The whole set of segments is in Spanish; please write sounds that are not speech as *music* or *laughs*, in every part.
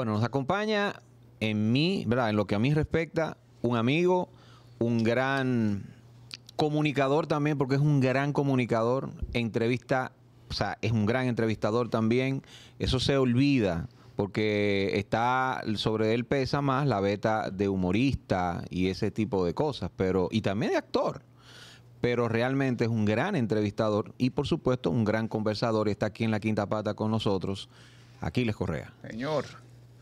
Bueno, nos acompaña en mí, ¿verdad? En lo que a mí respecta, un amigo, un gran comunicador también, porque es un gran comunicador, entrevista, o sea, es un gran entrevistador también, eso se olvida porque está sobre él pesa más la beta de humorista y ese tipo de cosas, pero y también de actor. Pero realmente es un gran entrevistador y por supuesto un gran conversador. y Está aquí en la quinta pata con nosotros, Aquiles Correa. Señor.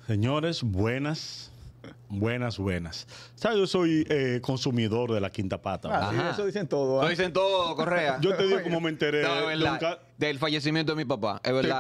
Señores, buenas. Buenas, buenas. ¿Sabes? Yo soy eh, consumidor de la quinta pata. Ah, eso dicen todo. Lo ah. dicen todo, Correa. Yo te digo cómo me enteré. verdad, del fallecimiento de mi papá. Es verdad.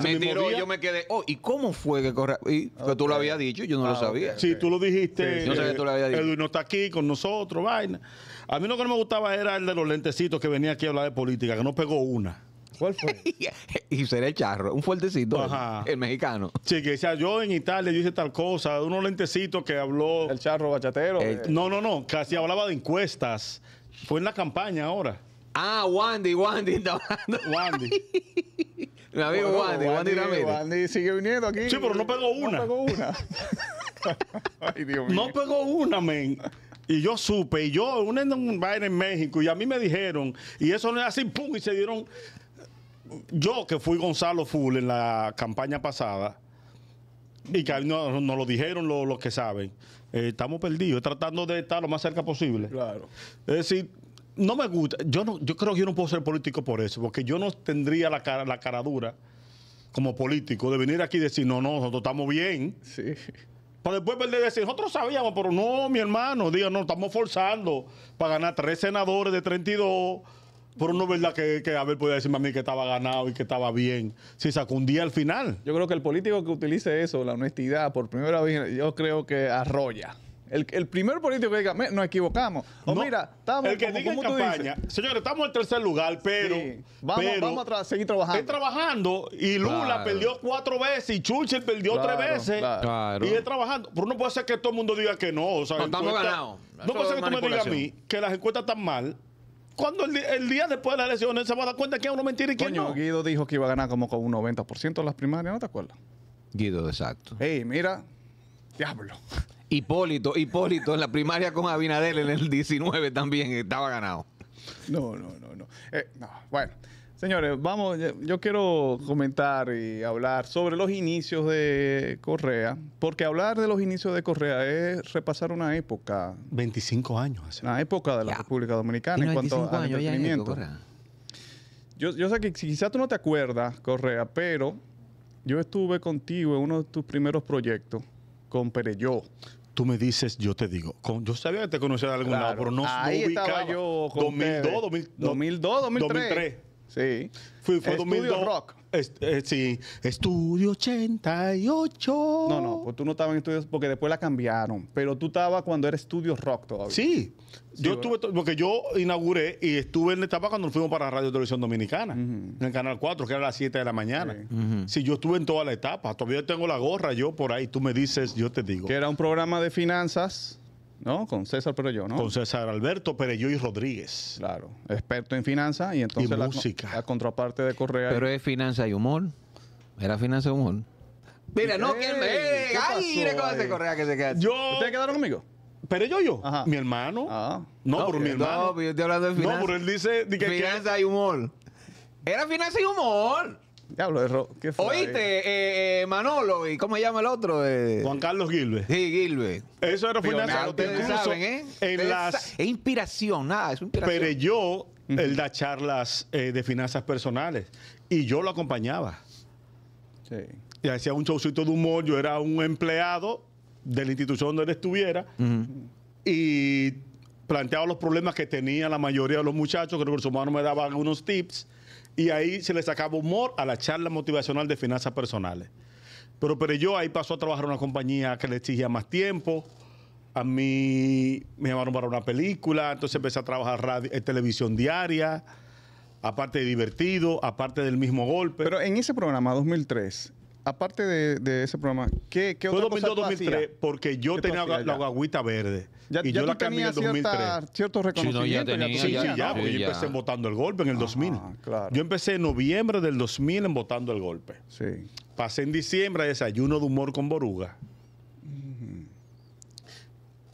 me tiró, yo me quedé. Oh, ¿y cómo fue que Correa? Y, Que tú lo habías dicho, yo no lo ah, sabía. Sí, tú lo dijiste. no sabía que tú lo habías dicho. Edwin no está aquí con nosotros, vaina. A mí lo que no me gustaba era el de los lentecitos que venía aquí a hablar de política, que no pegó una. ¿Cuál fue? *laughs* y será el charro, un fuertecito, el mexicano. Sí, que decía yo en Italia, yo hice tal cosa, unos lentecitos que habló. El charro bachatero. Eh, no, no, no, casi hablaba de encuestas. Fue en la campaña ahora. Ah, Wandy, Wandy está Wandy. Mi amigo Wandy, Wandy, también. Wandy sigue viniendo aquí. Sí, pero no pegó una. No pegó una. *laughs* Ay, Dios mío. No pegó una, men. Y yo supe, y yo, una en un baile en México, y a mí me dijeron, y eso no es así, pum, y se dieron yo que fui Gonzalo Full en la campaña pasada, y que nos lo dijeron los, que saben, eh, estamos perdidos, tratando de estar lo más cerca posible. Claro. Es decir, no me gusta, yo no, yo creo que yo no puedo ser político por eso, porque yo no tendría la cara, la cara dura como político de venir aquí y decir, no, no, nosotros estamos bien. Para después perder decir, nosotros sabíamos, pero no, mi hermano, diga, no, estamos forzando para ganar tres senadores de 32 pero no es verdad que, que Abel podía decirme a mí que estaba ganado y que estaba bien. Si sacó un al final. Yo creo que el político que utilice eso, la honestidad, por primera vez, yo creo que arrolla. El, el primer político que diga, nos equivocamos. O mira, estamos El que diga campaña, señores, estamos en tercer lugar, pero. vamos, vamos a seguir trabajando. Estoy trabajando y Lula perdió cuatro veces y Churchill perdió tres veces. Y es trabajando. Pero no puede ser que todo el mundo diga que no. no, estamos ganados. No puede ser que tú me digas a mí que las encuestas están mal cuando el, día después de la elecciones se va a dar cuenta que es uno mentira y quién Coño, Guido dijo que iba a ganar como con un 90% de las primarias, ¿no te acuerdas? Guido, exacto. Ey, mira, diablo. Hipólito, Hipólito en la primaria con Abinadel en el 19 también estaba ganado. No, no, no, no. Eh, bueno, Señores, vamos, yo quiero comentar y hablar sobre los inicios de Correa, porque hablar de los inicios de Correa es repasar una época. 25 años hace. Una época de la República Dominicana en cuanto al entretenimiento. Yo, yo sé que quizás tú no te acuerdas, Correa, pero yo estuve contigo en uno de tus primeros proyectos con Pereyó tú me dices, yo te digo. yo sabía que te conocía de algún lado, pero no, Ahí ubicaba. yo con 2002, 2002, 2003. 2003. Sí. Fue, Estudio Rock. Eh, sí, Estudio 88. No, no, pues tú no estabas en Estudio porque después la cambiaron. Pero tú estabas cuando era Estudio Rock todavía. Sí, yo estuve, porque yo inauguré y estuve en la etapa cuando fuimos para Radio Televisión Dominicana, en el Canal 4, que era a las 7 de la mañana. Sí, yo estuve en toda la etapa. Todavía tengo la gorra yo por ahí. Tú me dices, yo te digo. Que era un programa de finanzas ¿no? Con César Perelló, ¿no? Con César Alberto Pereyo y Rodríguez. Claro, experto en finanzas y entonces y la, contraparte de Correa. Pero es finanza y humor. Era finanza y humor. Mira, no, que me. ¡Ay! Mira cómo hace eh? Correa que se queda. ¿Ustedes quedaron conmigo? Pero yo, yo, Ajá. mi hermano. Ajá. Ah. No, por mi hermano. No, pero yo estoy hablando de finanzas. No, pero él dice. finanza y humor. Era finanza y humor. Diablo Oíste, eh, eh, Manolo, ¿y cómo se llama el otro? Eh, Juan Carlos Gilbert. Sí, Gilbert. Eso era finanzas. Es inspiración, Pero yo, el da charlas de finanzas personales y yo lo acompañaba. Sí. Y hacía un showcito de humor, yo era un empleado de la institución donde él estuviera y planteaba los problemas que tenía la mayoría de los muchachos, creo que su humanos me daban algunos tips y ahí se le sacaba humor a la charla motivacional de finanzas personales. Pero, pero yo ahí pasó a trabajar en una compañía que le exigía más tiempo. A mí me llamaron para una película, entonces empecé a trabajar radio, en eh, televisión diaria aparte de divertido, aparte del mismo golpe. Pero en ese programa 2003, aparte de, ese programa, ¿qué, qué Fue 2002, 2003, porque yo tenía la, la verde. y yo la cambié en el 2003. cierto reconocimiento. ya sí, ya, porque yo empecé votando el golpe en el 2000. Ah, claro. Yo empecé en noviembre del 2000 en votando el golpe. Sí. Pasé en diciembre a desayuno de humor con Boruga.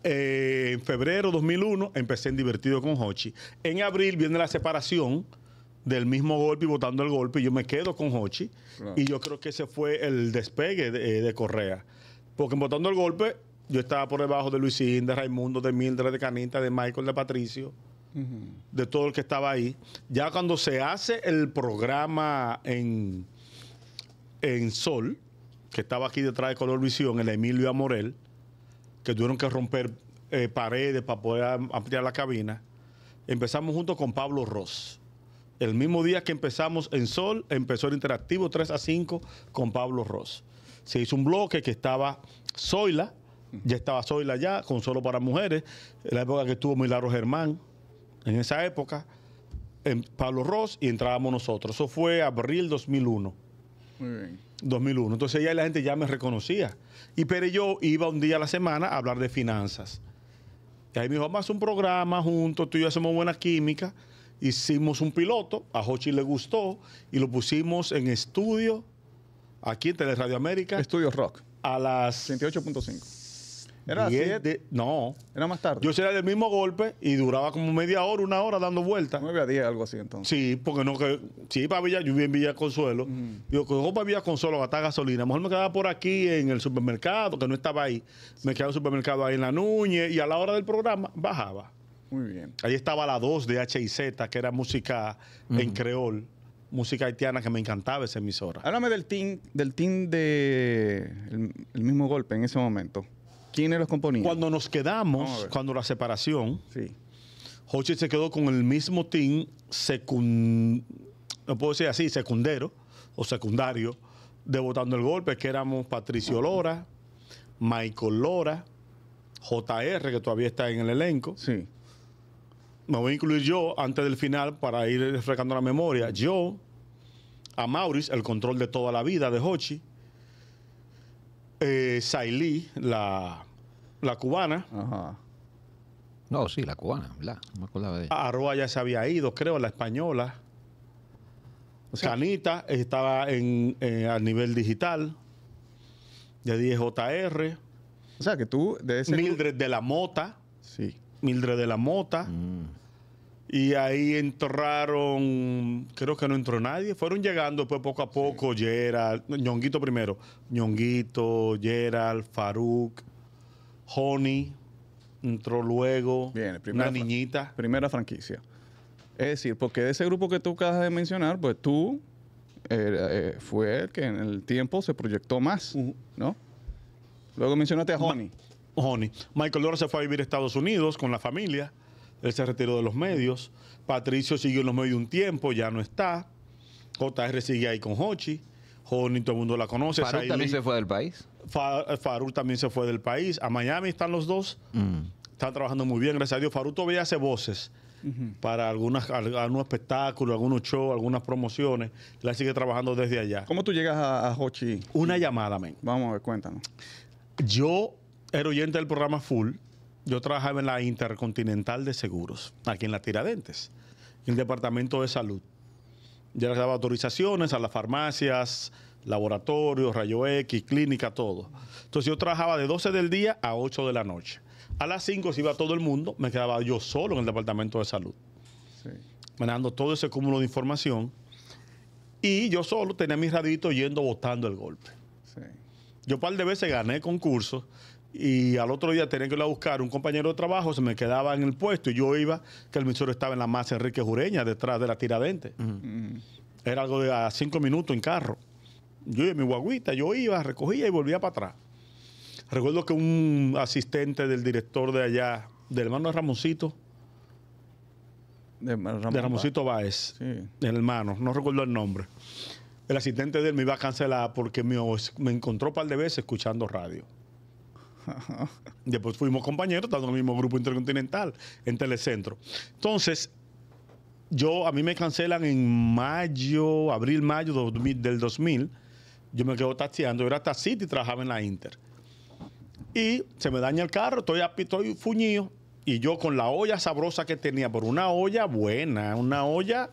Eh, en febrero 2001 empecé en Divertido con Hochi. En abril viene la separación del mismo golpe y votando el golpe. Yo me quedo con Hochi. Y yo creo que ese fue el despegue de, eh, Correa. Porque votando el golpe, yo estaba por debajo de Luisín, de Raimundo, de Mildred, de Canita, de Michael, de Patricio, de todo el que estaba ahí. Ya cuando se hace el programa en, en Sol, que estaba aquí detrás de Color Visión, el Emilio Amorel, que tuvieron que romper eh, paredes para poder ampliar la cabina, empezamos junto con Pablo Ross el mismo día que empezamos en Sol, empezó el interactivo 3 a 5 con Pablo Ross. Se hizo un bloque que estaba Zoila, ya estaba Zoila ya, con Solo para Mujeres, en la época que estuvo Milagro Germán, en esa época, en Pablo Ross y entrábamos nosotros. Eso fue abril 2001. Muy bien. 2001. Entonces ya la gente ya me reconocía. Y pero yo iba un día a la semana a hablar de finanzas. Y ahí me dijo, vamos un programa juntos, tú y yo hacemos buena química. Hicimos un piloto, a Hochi le gustó y lo pusimos en estudio aquí en Tele Radio América. Estudio Rock. A las 28.5. Era No. Era más tarde. Yo era del mismo golpe y duraba como media hora, una hora dando vueltas. 9 a 10, algo así entonces. Sí, porque no que. Sí, para Villa, yo vivía en Villa Consuelo. Yo cojo para Villa Consuelo a gasolina. A mejor me quedaba por aquí en el supermercado, que no estaba ahí. Me quedaba en el supermercado ahí en la Núñez y a la hora del programa bajaba. Muy bien. Ahí estaba la 2 de H y Z que era música en creol, música haitiana que me encantaba esa emisora. Háblame del team, del team de el, mismo golpe en ese momento. ¿Quiénes los componían? Cuando nos quedamos, cuando la separación, sí. Hochi se quedó con el mismo team no puedo decir así, secundero o secundario de el Golpe, que éramos Patricio Lora, Michael Lora, JR, que todavía está en el elenco. Sí me voy a incluir yo antes del final para ir refrescando la memoria. Yo, a Maurice, el control de toda la vida de Hochi. Eh, Sailí, la, la cubana. No, sí, la cubana, No me de Arroa ya se había ido, creo, la española. Sanita estaba en, eh, nivel digital. Ya dije JR. O sea, que tú de ese... Mildred de la Mota. Sí. Mildred de la Mota. Mm y ahí entraron, creo que no entró nadie, fueron llegando pues poco a poco, Gerald, Ñonguito primero, Ñonguito, Gerald, Faruk, Honey, entró luego, Bien, primera, niñita. Primera franquicia. Es decir, porque de ese grupo que tú acabas de mencionar, pues tú eh, eh, fue el que en el tiempo se proyectó más, ¿no? Luego mencionaste a Honey. Honey. Michael Dora se fue a vivir a Estados Unidos con la familia él se retiró de los medios. Patricio siguió en los medios un tiempo, ya no está. JR sigue ahí con Hochi. Johnny, todo el mundo la conoce. Farul también se fue del país. Farul también se fue del país. A Miami están los dos. Mm. Están trabajando muy bien, gracias a Dios. Farul todavía hace voces para algunas, algunos espectáculos, algunos shows, algunas promociones. La sigue trabajando desde allá. ¿Cómo tú llegas a, Hochi? Una llamada, men. Vamos a ver, cuéntanos. Yo era oyente del programa Full yo trabajaba en la Intercontinental de Seguros, aquí en la Tiradentes, en el Departamento de Salud. Yo les daba autorizaciones a las farmacias, laboratorios, rayo X, clínica, todo. Entonces yo trabajaba de 12 del día a 8 de la noche. A las 5 se iba todo el mundo, me quedaba yo solo en el Departamento de Salud. Sí. Manejando todo ese cúmulo de información. Y yo solo tenía mis raditos yendo botando el golpe. Yo un par de veces gané concursos y al otro día tenía que ir a buscar un compañero de trabajo, se me quedaba en el puesto y yo iba, que el emisor estaba en la masa Enrique Jureña, detrás de la tiradente. Era algo de a cinco minutos en carro. Yo y mi guaguita, yo iba, recogía y volvía para atrás. Recuerdo que un asistente del director de allá, del hermano de Ramoncito, de, Ramoncito Báez, sí. el hermano, no recuerdo el nombre. El asistente de él me iba a cancelar porque me, me encontró un par de veces escuchando radio. Después fuimos compañeros, estando el mismo grupo intercontinental, en Telecentro. Entonces, yo, a mí me cancelan en mayo, abril, mayo del 2000. Yo me quedo taxiando, yo era City y trabajaba en la Inter. Y se me daña el carro, estoy, estoy fuñido. Y yo con la olla sabrosa que tenía, por una olla buena, una olla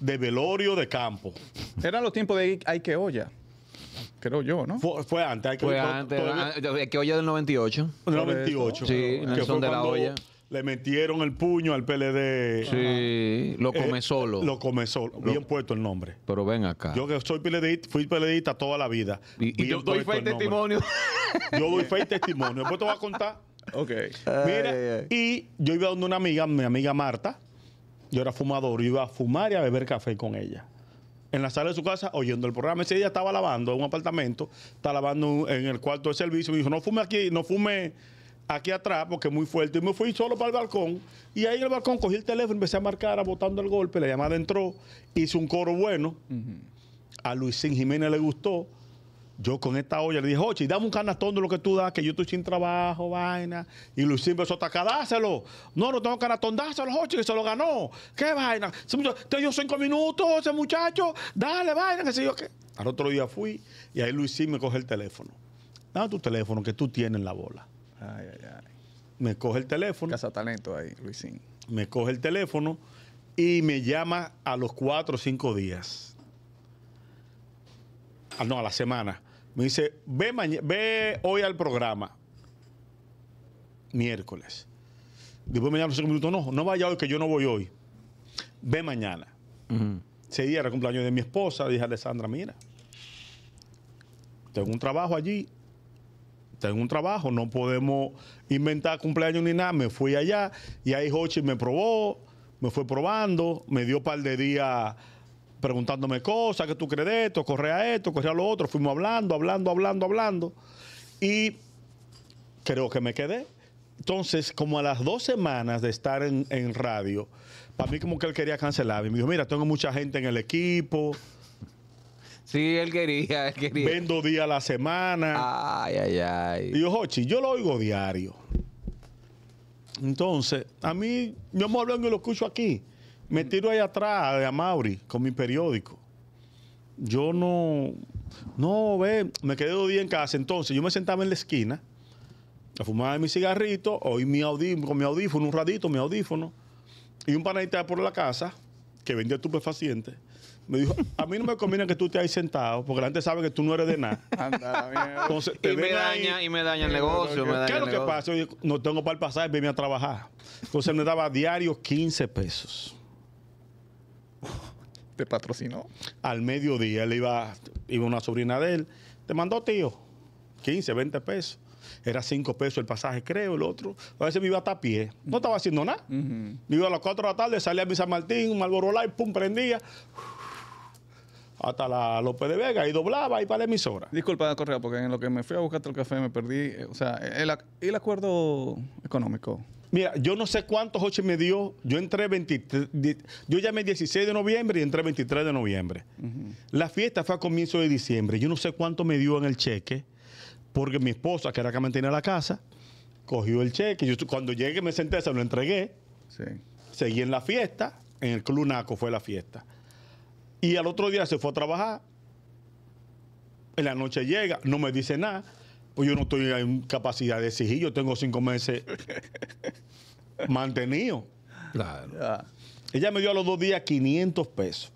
de velorio de campo. Eran los tiempos de hay que olla creo yo, ¿no? Fue, antes. Hay que fue antes. Ah, olla del 98. Del 98. Sí, en el de la olla. Le metieron el puño al PLD. Sí, lo eh, come solo. Lo come solo. Bien puesto el nombre. Pero ven acá. Yo que soy PLDista, fui PLDista toda la vida. Y, yo doy fe testimonio. *laughs* yo doy fe y testimonio. Después te voy a contar. Ok. Mira, y yo iba donde una amiga, mi amiga Marta. Yo era fumador. iba a fumar y a beber café con ella en la sala de su casa oyendo el programa. Ese día estaba lavando en un apartamento, estaba lavando en el cuarto de servicio. Me dijo, no fume aquí, no fume aquí atrás porque es muy fuerte. Y me fui solo para el balcón. Y ahí en el balcón cogí el teléfono, empecé a marcar, botando el golpe. La llamada entró, hice un coro bueno. A Luisín Jiménez le gustó. Yo con esta olla le dije, y dame un canastón de lo que tú das, que yo estoy sin trabajo, vaina. Y Luisín empezó a dáselo. No, no tengo canastón, dáselo, oye, que se lo ganó. ¿Qué vaina? te dio cinco minutos ese muchacho, dale, vaina, que se yo qué. Al otro día fui y ahí Luisín me coge el teléfono. Dame tu teléfono que tú tienes la bola. Ay, ay, ay. Me coge el teléfono. Casa talento ahí, Luisín. Me coge el teléfono y me llama a los cuatro o cinco días. Ah, no, a la semana. Me dice, ve, ve hoy al programa, miércoles. Después mañana mañana, minutos, no, no vaya hoy, que yo no voy hoy. Ve mañana. Seguía el cumpleaños de mi esposa, dije a Alessandra, mira, tengo un trabajo allí, tengo un trabajo, no podemos inventar cumpleaños ni nada. Me fui allá y ahí Hochi me probó, me fue probando, me dio un par de días preguntándome cosas, que tú crees de esto, corría a esto, corría a lo otro. Fuimos hablando, hablando, hablando, hablando. Y creo que me quedé. Entonces, como a las dos semanas de estar en, radio, para mí como que él quería Y Me dijo, mira, tengo mucha gente en el equipo. Sí, él quería, él quería. Vendo día a la semana. Ay, ay, ay. Y yo, Jochi, yo lo oigo diario. Entonces, a mí, yo me hablo y lo escucho aquí. Me mm. tiro ahí atrás de Mauri con mi periódico. Yo no, no, ve, me quedé dos días en casa. Entonces yo me sentaba en la esquina, a fumar mi cigarrito, oí mi audífono, con mi audífono, un ratito, mi audífono. Y un panadita por la casa, que vendía estupefacientes, me dijo, a mí no me conviene que tú te ahí sentado, porque la gente sabe que tú no eres de nada. y, me daña, y me daña el negocio. ¿Qué es lo que pasa? no tengo para el pasaje, venía a trabajar. Entonces me daba diario 15 pesos. *laughs* te patrocinó. Al mediodía le iba, iba una sobrina de él, te mandó tío, 15, 20 pesos. Era 5 pesos el pasaje, creo, el otro. A veces me iba hasta a pie. No estaba haciendo nada. Me iba a las 4 de la tarde, salía a mi San Martín, Malboro y pum, prendía. Hasta la López de Vega y doblaba y para la emisora. Disculpa, Correa, porque en lo que me fui a buscar el café me perdí. Eh, o sea, el, el acuerdo económico Mira, yo no sé cuántos ocho me dio. Yo entré 23, yo llamé 16 de noviembre y entré 23 de noviembre. La fiesta fue a comienzo de diciembre. Yo no sé cuánto me dio en el cheque, porque mi esposa, que era la que mantenía la casa, cogió el cheque. Yo cuando llegué me senté, se lo entregué. Seguí en la fiesta, en el Club Naco fue la fiesta. Y al otro día se fue a trabajar. En la noche llega, no me dice nada. Pues yo no estoy en capacidad de exigir, yo tengo cinco meses *laughs* mantenido. Claro. Ella me dio a los dos días 500 pesos.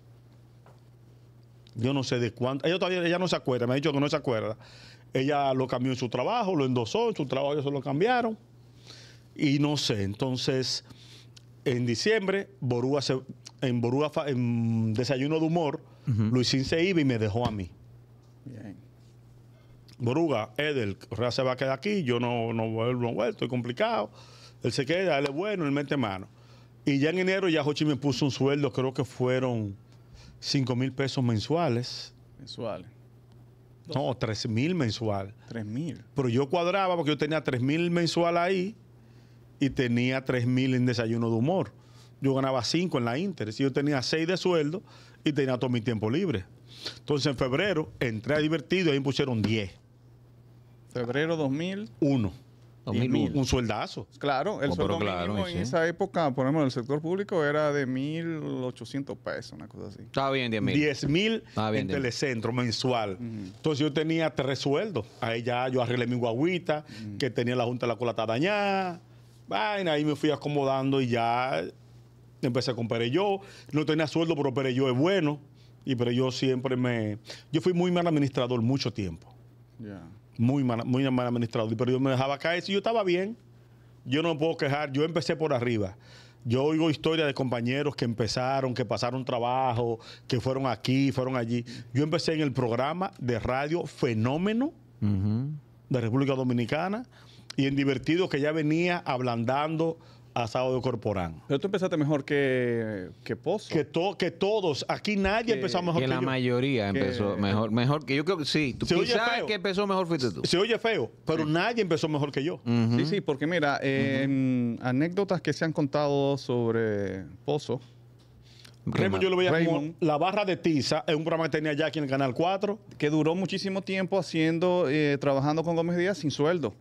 Yo no sé de cuánto. Ella todavía ella no se acuerda, me ha dicho que no se acuerda. Ella lo cambió en su trabajo, lo endosó, en su trabajo ellos se lo cambiaron. Y no sé, entonces, en diciembre, Borúa se, en Borúa, en Desayuno de Humor, Luisín se iba y me dejó a mí. Bien. Boruga, Edel, Correa se va a quedar aquí, yo no, no vuelvo, no estoy complicado. Él se queda, él es bueno, él mete mano. Y ya en enero ya Hochi me puso un sueldo, creo que fueron 5 mil pesos mensuales. Mensuales. No, 3 mil mensual. 3 mil. Pero yo cuadraba porque yo tenía 3 mil mensual ahí y tenía 3 mil en desayuno de humor. Yo ganaba 5 en la Inter. Y yo tenía 6 de sueldo y tenía todo mi tiempo libre. Entonces en febrero entré a divertido y ahí me pusieron 10. Febrero 2001. Un sueldazo. Claro, el oh, sueldo mínimo en esa época, ponemos, en el sector público era de 1.800 pesos, una cosa así. Está bien, 10.000. 10.000 en telecentro mensual. Entonces yo tenía tres sueldos. Ahí ya yo arreglé mi guaguita, que tenía la junta de la colata dañada. Vaina, ahí me fui acomodando y ya empecé con yo. No tenía sueldo, pero yo es bueno. Y yo siempre me... Yo fui muy mal administrador mucho tiempo. Ya muy mal, muy mal administrado, pero yo me dejaba caer. Si yo estaba bien, yo no me puedo quejar, yo empecé por arriba. Yo oigo historias de compañeros que empezaron, que pasaron trabajo, que fueron aquí, fueron allí. Yo empecé en el programa de radio Fenómeno de República Dominicana y en Divertido que ya venía ablandando asado de corporán. Pero tú empezaste mejor que, que Pozo. Que, que todos. Aquí nadie empezó mejor que, yo. que la mayoría empezó mejor, mejor que yo creo que sí. Tú, quizás que empezó mejor fuiste tú. Se oye feo, pero nadie empezó mejor que yo. Sí, sí, porque mira, en anécdotas que se han contado sobre Pozo. Raymond, yo lo veía como La Barra de Tiza es un programa que tenía ya aquí en el Canal 4. Que duró muchísimo tiempo haciendo, eh, trabajando con Gómez Díaz sin sueldo.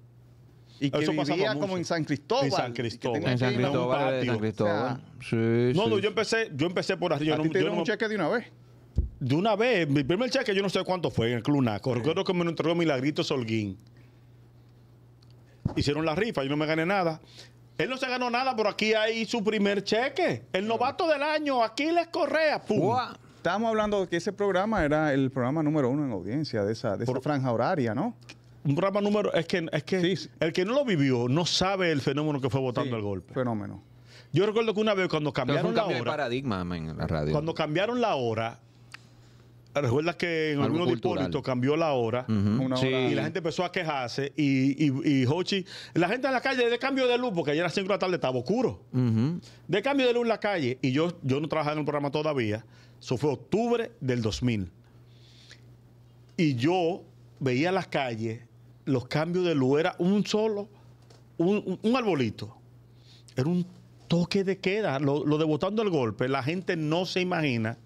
Y que Eso vivía como en San Cristóbal. En San Cristóbal. En San Cristóbal, no, no, yo empecé, yo empecé por arriba. yo no, te un cheque de una vez? De una vez. Mi primer cheque, yo no sé cuánto fue en el Clunaco Yo Recuerdo que me lo entregó Milagrito Solguín. Hicieron la rifa, yo no me gané nada. Él no se ganó nada, pero aquí hay su primer cheque. El novato del año, Aquiles Correa. ¡Pum! hablando de que ese programa era el programa número uno en audiencia de esa, de esa franja horaria, ¿no? un programa número. Es que, es que el que no lo vivió no sabe el fenómeno que fue votando el golpe. Fenómeno. Yo recuerdo que una vez cuando cambiaron la hora. paradigma en la radio. Cuando cambiaron la hora, recuerdas que en algún algunos cambió la hora, y la gente empezó a quejarse y, y, Hochi, la gente en la calle de cambio de luz, porque ayer a las 5 de la tarde estaba oscuro, de cambio de luz en la calle y yo, yo no trabajaba en el programa todavía, eso fue octubre del 2000 y yo veía las calles los cambios de luz era un solo, un, arbolito. Era un toque de queda, lo, lo de botando el golpe. La gente no se imagina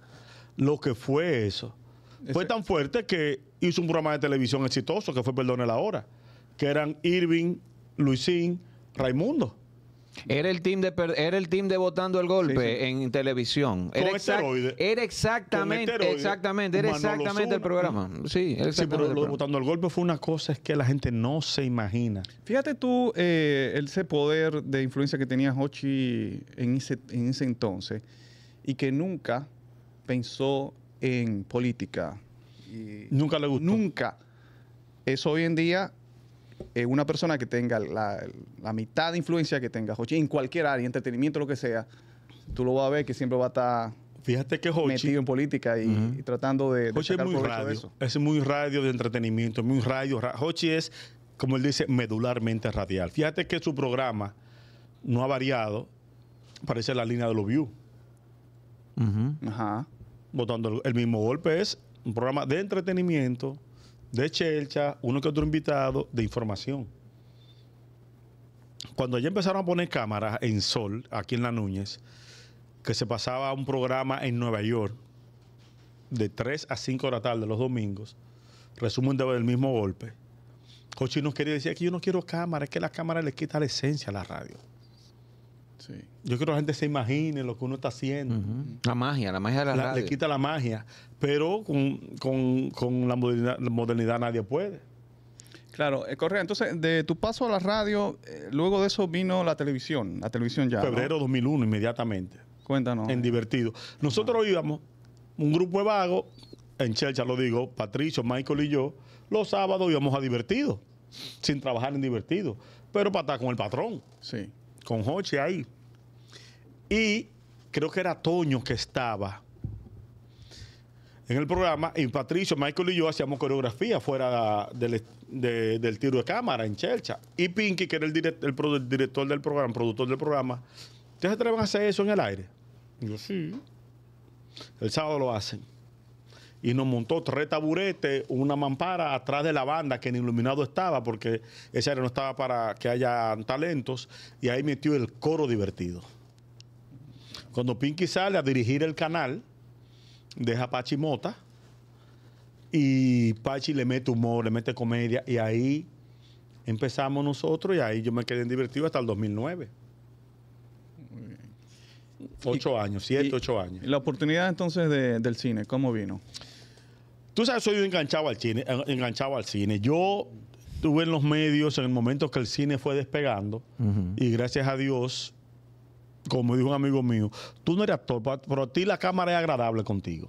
lo que fue eso. Fue tan fuerte que hizo un programa de televisión exitoso que fue Perdone la Hora, que eran Irving, Luisín, Raimundo. Era el team de era el team de votando el golpe en televisión. Era, era exactamente, exactamente, era exactamente el programa. Sí, pero lo de votando el golpe fue una cosa que la gente no se imagina. Fíjate tú eh, ese poder de influencia que tenía Hochi en ese, en ese entonces y que nunca pensó en política. nunca le gustó. Nunca. Eso hoy en día eh, una persona que tenga la, mitad de influencia que tenga Hochi en cualquier área, entretenimiento, lo que sea, tú lo vas a ver que siempre va a estar Fíjate que metido en política y, tratando de, de es muy radio, es muy radio de entretenimiento, muy radio. es, como él dice, medularmente radial. Fíjate que su programa no ha variado, parece la línea de los View. Ajá. Botando el mismo golpe es un programa de entretenimiento, de chelcha, uno que otro invitado, de información. Cuando ya empezaron a poner cámaras en Sol, aquí en La Núñez, que se pasaba un programa en Nueva York, de 3 a 5 de la tarde los domingos, resumen del mismo golpe. Cochino nos quería decir que yo no quiero cámaras, es que la cámara le quita la esencia a la radio. Yo quiero que la gente se imagine lo que uno está haciendo. La magia, la magia de la, radio. Le quita la magia, pero con, la, modernidad, nadie puede. Claro, eh, Correa, entonces de tu paso a la radio, eh, luego de eso vino la televisión, la televisión ya. Febrero 2001, inmediatamente. Cuéntanos. En divertido. Nosotros íbamos, un grupo de vagos, en Chelcha lo digo, Patricio, Michael y yo, los sábados íbamos a divertido, sin trabajar en divertido, pero para estar con el patrón. Sí. Con Joche ahí, y creo que era Toño que estaba en el programa y Patricio, Michael y yo hacíamos coreografía fuera del, tiro de cámara en Chelcha. Y Pinky, que era el, director del programa, productor del programa, ¿ustedes se atreven a hacer eso en el aire? yo sí. El sábado lo hacen. Y nos montó tres taburetes, una mampara atrás de la banda que en iluminado estaba, porque ese aire no estaba para que haya talentos. Y ahí metió el coro divertido. Cuando Pinky sale a dirigir el canal, deja a Pachi Mota y Pachi le mete humor, le mete comedia y ahí empezamos nosotros y ahí yo me quedé en divertido hasta el 2009. Ocho años, siete, ocho años. La oportunidad entonces del cine, ¿cómo vino? Tú sabes, soy enganchado al cine, enganchado al cine. Yo estuve en los medios en el momento que el cine fue despegando y gracias a Dios como dijo un amigo mío, tú no eres actor, pero a ti la cámara es agradable contigo.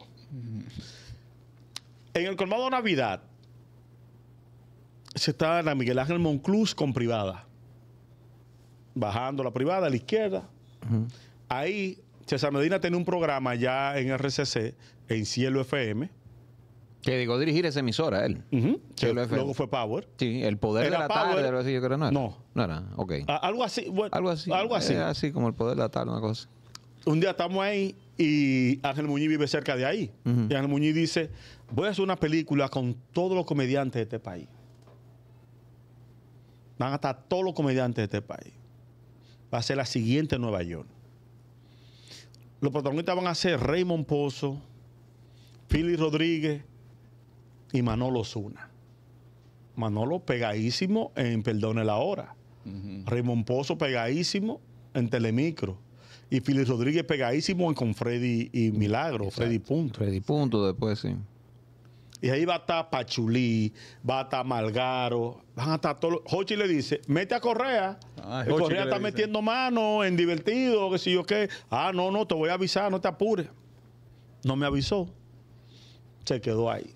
En el colmado Navidad se está la Miguel Ángel Moncluz con privada. Bajando la privada a la izquierda. Ahí César Medina tenía un programa ya en RCC, en Cielo FM, que digo, dirigir esa emisora él. luego fue Power. Sí, el poder de la tarde, no. No. era, ah, algo así, algo así. Algo eh, así. así como el poder de la tarde, una cosa. Un día estamos ahí y Ángel Muñiz vive cerca de ahí. Y Ángel Muñiz dice, voy a hacer una película con todos los comediantes de este país. Van a estar todos los comediantes de este país. Va a ser la siguiente Nueva York. Los protagonistas van a ser Raymond Pozo, Philly Rodríguez, y Manolo Zuna. Manolo pegadísimo en Perdone la Hora. Raymond Pozo pegadísimo en Telemicro. Y filis Rodríguez pegadísimo con Freddy y Milagro, Freddy Punto. Freddy Punto después, sí. Y ahí va a estar Pachulí, va a estar Malgaro, van a estar todos. Hochi le dice, mete a Correa. Ah, Correa está metiendo mano en divertido, qué sé yo qué. Ah, no, no, te voy a avisar, no te apures. No me avisó. Se quedó ahí.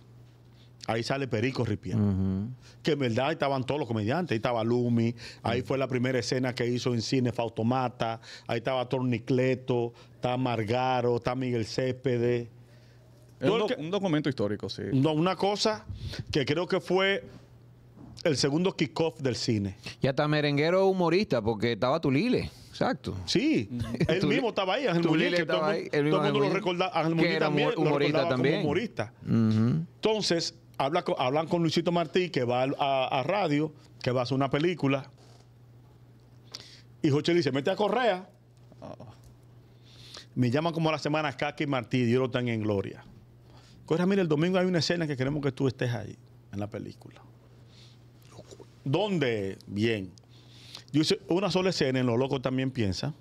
Ahí sale Perico Ripián. Que en verdad estaban todos los comediantes. Ahí estaba Lumi. Ahí fue la primera escena que hizo en cine Fautomata. Ahí estaba Tornicleto. Está Margaro. Está Miguel Céspedes. un, documento histórico, sí. una cosa que creo que fue el segundo kickoff del cine. Y hasta merenguero humorista, porque estaba Tulile. Exacto. Sí, *laughs* él mismo estaba ahí, Ángel Muñiz, que todo, el mundo lo recordaba, Ángel también, humorista también. humorista. Entonces, hablan con Luisito Martí, que va a, radio, que va a hacer una película. Y Joche dice, mete a Correa. Oh. Me llaman como a la semana Kaki Martí, Dios lo tenga en gloria. Correa, mira, el domingo hay una escena que queremos que tú estés ahí, en la película. ¿Dónde? Bien. Yo una sola escena, en lo Locos también piensa,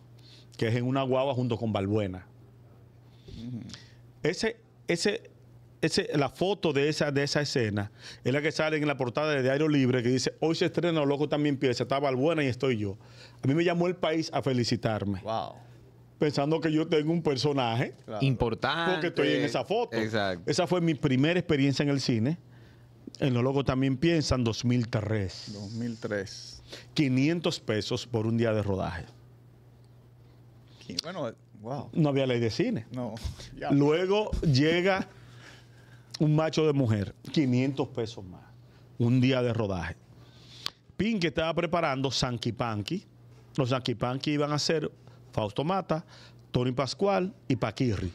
que es en una guagua junto con Balbuena. Ese, ese, la foto de esa, de esa escena es la que sale en la portada de Diario Libre que dice, hoy se estrena Loco también piensa. estaba buena y estoy yo. A mí me llamó el país a felicitarme. Wow. Pensando que yo tengo un personaje importante. Porque estoy en esa foto. Exacto. Esa fue mi primera experiencia en el cine. En Los Locos también piensan 2003. 2003. 500 pesos por un día de rodaje. Bueno, wow. No había ley de cine. No. *laughs* Luego llega un macho de mujer, 500 pesos más. Un día de rodaje. Pin que estaba preparando Sanky Los Sanky iban a ser Fausto Mata, Tony Pascual y Paquirri.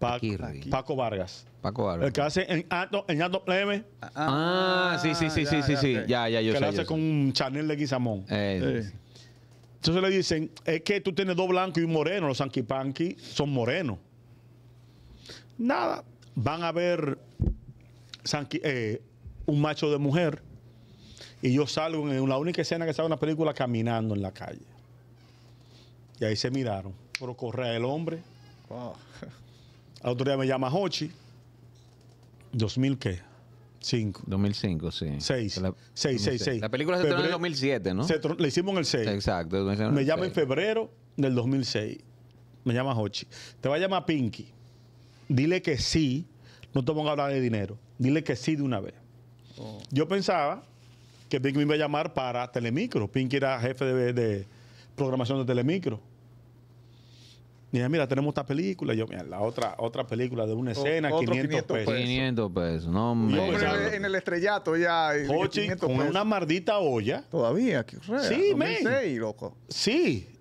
Paco Vargas. Paco Vargas. El que hace en Ando. en ah, ah, sí, sí, sí, sí, sí, ya, yo Que lo hace con un Chanel de Guisamón. Eh, Entonces le dicen, es que tú tienes dos blancos y un moreno. Los Sanky son morenos. Nada, van a ver eh, un macho de mujer y yo salgo en la única escena que estaba una película caminando en la calle. Y ahí se miraron. Pero correa el hombre. La Al me llama Hochi. ¿2000 qué? 2005, sí. 6. 6, 6, La película se estrenó en 2007, ¿no? la hicimos en el 6. Exacto. Me llama en febrero del 2006. Me llama Hochi. Te va a llamar Pinky dile que sí, no te pongas a hablar de dinero, dile que sí de una vez. Oh. Yo pensaba que Pink me iba a llamar para Telemicro. Pink era jefe de, programación de Telemicro. Y mira, tenemos esta película. yo, la otra, otra película de una escena, 500, pesos. 500 pesos, no me... en el estrellato ya. Hochi, con pesos. una mardita olla. Todavía, qué raro. Sí, loco. Sí,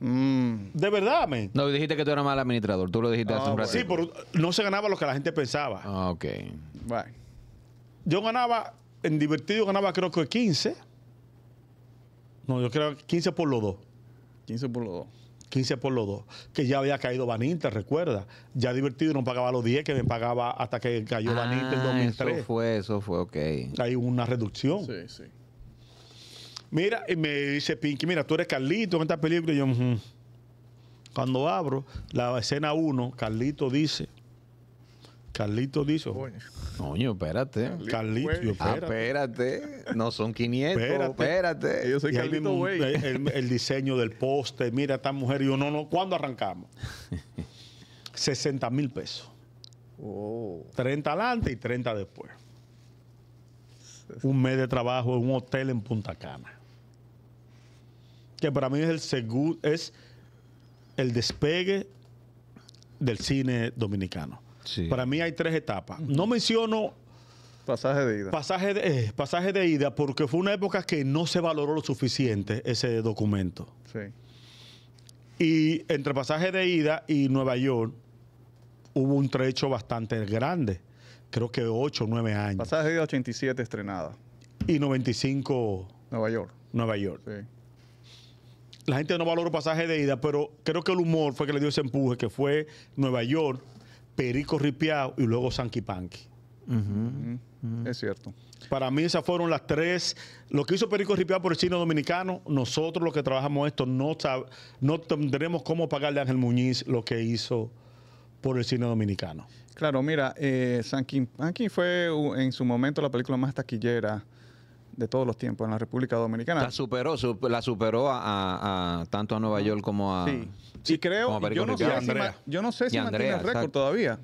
Mm. De verdad, me No, dijiste que tú eras mal administrador. Tú lo dijiste hace ah, un rato. Sí, pero no se ganaba lo que la gente pensaba. Ah, ok. Yo ganaba, en divertido ganaba creo que 15. No, yo creo que 15 por los dos. 15 por los dos. 15 por los dos. Que ya había caído Vanita recuerda. Ya divertido no pagaba los 10 que me pagaba hasta que cayó Vanita ah, en 2003. Eso fue, eso fue, ok. Hay una reducción. Sí, sí. Mira, y me dice Pinky, mira, tú eres Carlito en esta película. Y yo, cuando abro la escena 1, Carlito dice, Carlito dice. Coño, espérate. Carlito, yo, ah, espérate. espérate. No son 500. Espérate. Yo soy Carlito, El, diseño del poste, mira esta mujer. Y yo, no, no, ¿cuándo arrancamos? 60 *laughs* mil pesos. 30 adelante y 30 después. Un mes de trabajo en un hotel en Punta Cana que para mí es el segundo es el despegue del cine dominicano. Para mí hay tres etapas. No menciono Pasaje de ida. Pasaje de, eh, pasaje de ida, porque fue una época que no se valoró lo suficiente ese documento. Sí. Y entre pasaje de ida y Nueva York hubo un trecho bastante grande, creo que 8 o 9 años. Pasaje de ida 87 estrenada. Y 95 Nueva York. Nueva York. Sí la gente no valora pasaje de ida, pero creo que el humor fue que le dio ese empuje, que fue Nueva York, Perico Ripiao y luego Sanky Panky. Es cierto. Para mí esas fueron las tres. Lo que hizo Perico Ripiao por el cine dominicano, nosotros los que trabajamos esto no, no tendremos cómo pagarle a Ángel Muñiz lo que hizo por el cine dominicano. Claro, mira, eh, San Panky fue en su momento la película más taquillera de todos los tiempos en la República Dominicana. La superó, la superó a, tanto a Nueva York como a. Sí, sí creo. Yo no, sé si yo no, sé si, Andrea, mantiene el récord todavía.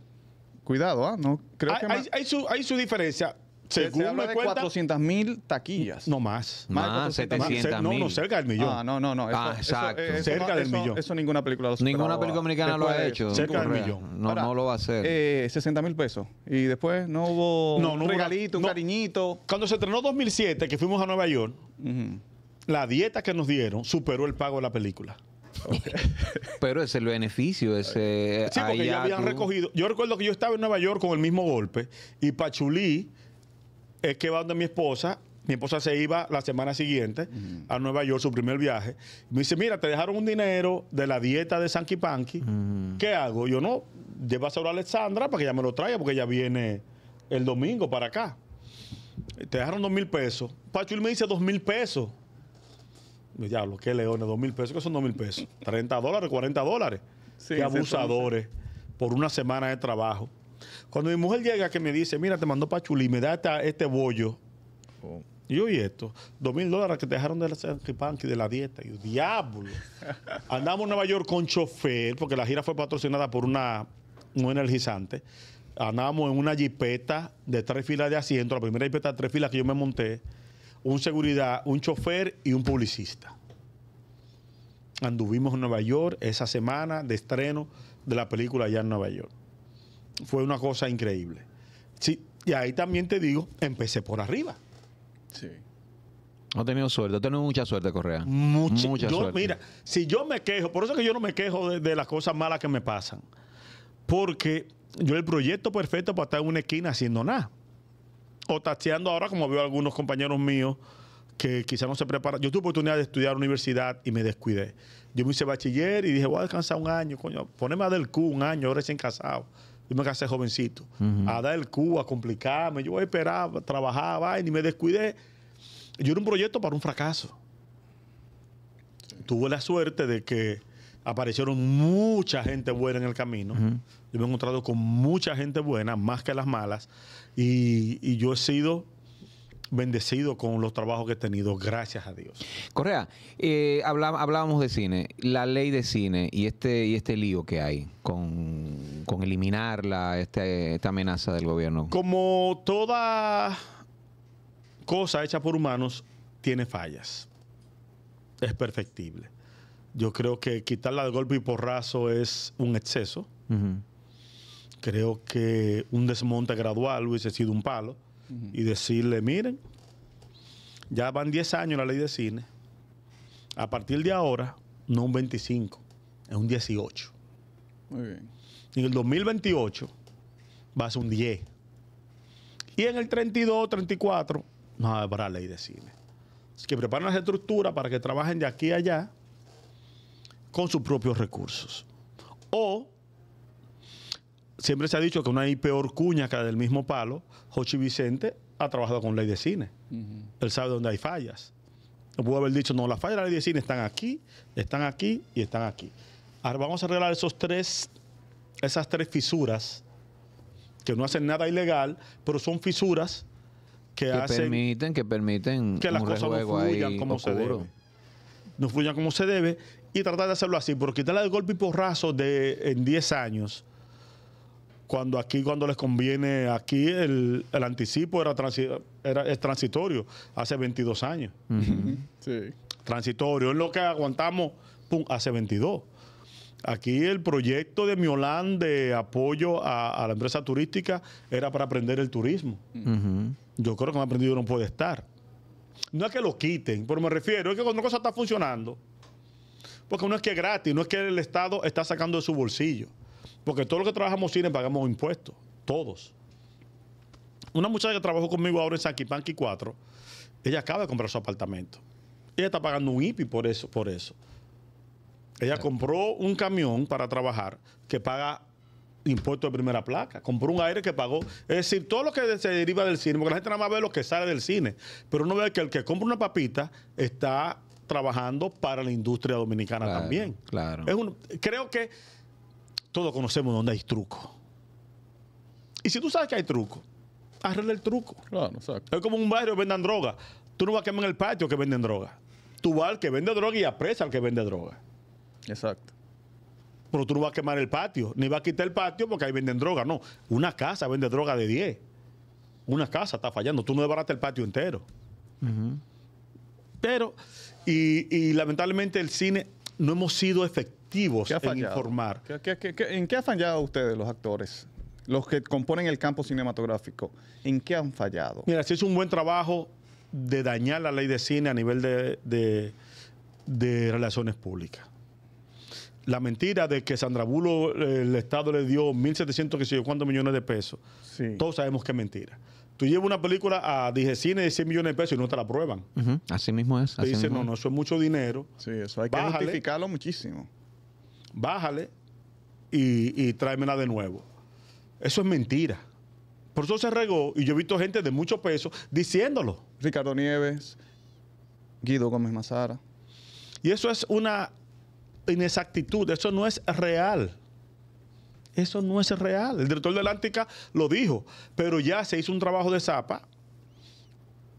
Cuidado, ¿ah? No, creo que hay su diferencia. Según se habla de 400 mil taquillas. No más. Más, de 700 mil. No, no, cerca del millón. Ah, no, no, no. ah, exacto. cerca del millón. Eso ninguna película lo Ninguna película americana lo ha hecho. Cerca del millón. No, no lo va a hacer. Eh, 60 mil pesos. Y después no hubo un regalito, un cariñito. Cuando se estrenó 2007, que fuimos a Nueva York, la dieta que nos dieron superó el pago de la película. *laughs* Pero es el beneficio. Ese, sí, porque ya habían recogido. Yo recuerdo que yo estaba en Nueva York con el mismo golpe y Pachulí es que va donde mi esposa. Mi esposa se iba la semana siguiente a Nueva York, su primer viaje. Me dice, mira, te dejaron un dinero de la dieta de Sanky Panky. ¿Qué hago? Yo no, llevas a Alexandra para que ella me lo traiga porque ella viene el domingo para acá. Te dejaron dos mil pesos. Pachuil me dice dos mil pesos. Diablo, qué leones, dos mil pesos, ¿qué son dos mil pesos? 30 dólares, 40 dólares. Sí, qué abusadores por una semana de trabajo. Cuando mi mujer llega que me dice, mira, te mandó Pachulí, me da este bollo. Oh. yo, y esto, dos mil dólares que te dejaron de la y de la dieta. Y diablo. *laughs* Andamos en Nueva York con chofer, porque la gira fue patrocinada por una, un energizante. Andamos en una jipeta de tres filas de asiento, la primera jipeta de tres filas que yo me monté, un seguridad, un chofer y un publicista. Anduvimos en Nueva York esa semana de estreno de la película allá en Nueva York fue una cosa increíble. Sí, y ahí también te digo, empecé por arriba. Sí. he tenido suerte, He tenido mucha suerte, Correa. Mucha, suerte. Mira, si yo me quejo, por eso que yo no me quejo de, las cosas malas que me pasan. Porque yo el proyecto perfecto para estar en una esquina haciendo nada. O tacheando ahora, como veo algunos compañeros míos que quizás no se preparan. Yo tuve oportunidad de estudiar universidad y me descuidé. Yo me hice bachiller y dije, voy a descansar un año, coño, poneme a del Q un año, ahora recién casado yo me casé jovencito, a dar el cubo, a complicarme, yo esperaba, trabajaba, vaina ni me descuidé. Yo era un proyecto para un fracaso. Tuve la suerte de que aparecieron mucha gente buena en el camino. Yo me he encontrado con mucha gente buena, más que las malas, y yo he sido bendecido con los trabajos que he tenido, gracias a Dios. Correa, eh, hablábamos de cine, la ley de cine y este, y este lío que hay con, con este, esta amenaza del gobierno. Como toda cosa hecha por humanos, tiene fallas. Es perfectible. Yo creo que quitarla de golpe y porrazo es un exceso. Creo que un desmonte gradual hubiese sido un palo y decirle, miren, ya van 10 años la ley de cine, a partir de ahora, no un 25, es un 18. Muy bien. En el 2028 va a ser un 10. Y en el 32, 34, no habrá ley de cine. Así que preparen las estructuras para que trabajen de aquí a allá con sus propios recursos. O siempre se ha dicho que no hay peor cuña que la del mismo palo. Jochi Vicente ha trabajado con ley de cine. Él sabe dónde hay fallas. No pudo haber dicho, no, las fallas de la ley de cine están aquí, están aquí y están aquí. Ahora vamos a arreglar esos tres, esas tres fisuras que no hacen nada ilegal, pero son fisuras que, hacen permiten que permiten que las cosas no fluyan como se debe no fluyan como se debe y tratar de hacerlo así porque quitarle el golpe y porrazo de en 10 años cuando aquí, cuando les conviene, aquí el, anticipo era, es transitorio, hace 22 años. Transitorio, es lo que aguantamos pum, hace 22. Aquí el proyecto de Miolán de apoyo a, la empresa turística era para aprender el turismo. Yo creo que un aprendido no puede estar. No es que lo quiten, pero me refiero, es que cuando una cosa está funcionando, porque no es que es gratis, no es que el Estado está sacando de su bolsillo. Porque todos los que trabajamos cine pagamos impuestos, todos. Una muchacha que trabajó conmigo ahora en Sanquipanqui 4, ella acaba de comprar su apartamento. Ella está pagando un IPI por eso, por eso. Ella compró un camión para trabajar que paga impuestos de primera placa, compró un aire que pagó. Es decir, todo lo que se deriva del cine, porque la gente nada más ve lo que sale del cine, pero uno ve que el que compra una papita está trabajando para la industria dominicana también. Claro. creo que todos conocemos dónde hay truco. Y si tú sabes que hay truco, arregla el truco. Claro, exacto. Es como un barrio que vendan droga. Tú no vas a quemar el patio que venden droga. Tú vas al que vende droga y apresa al que vende droga. Exacto. Pero tú no vas a quemar el patio, ni vas a quitar el patio porque ahí venden droga. No, una casa vende droga de 10. Una casa está fallando. Tú no desbaratas el patio entero. Pero, y lamentablemente el cine no hemos sido efectivos en informar. en qué han fallado ustedes los actores? Los que componen el campo cinematográfico, ¿en qué han fallado? Mira, si es un buen trabajo de dañar la ley de cine a nivel de, relaciones públicas la mentira de que Sandra Bulo, el Estado le dio 1.700, que sé yo, cuántos millones de pesos. Sí. Todos sabemos que es mentira. Tú llevas una película a cine de 100 millones de pesos y no te la prueban. Así mismo es. Te dicen, no, no, eso es mucho dinero. Sí, eso hay que justificarlo muchísimo. Bájale y, y tráemela de nuevo. Eso es mentira. Por eso se regó y yo he visto gente de mucho peso diciéndolo. Ricardo Nieves, Guido Gómez Mazara. Y eso es una inexactitud, eso no es real. Eso no es real. El director de Atlántica lo dijo, pero ya se hizo un trabajo de zapa.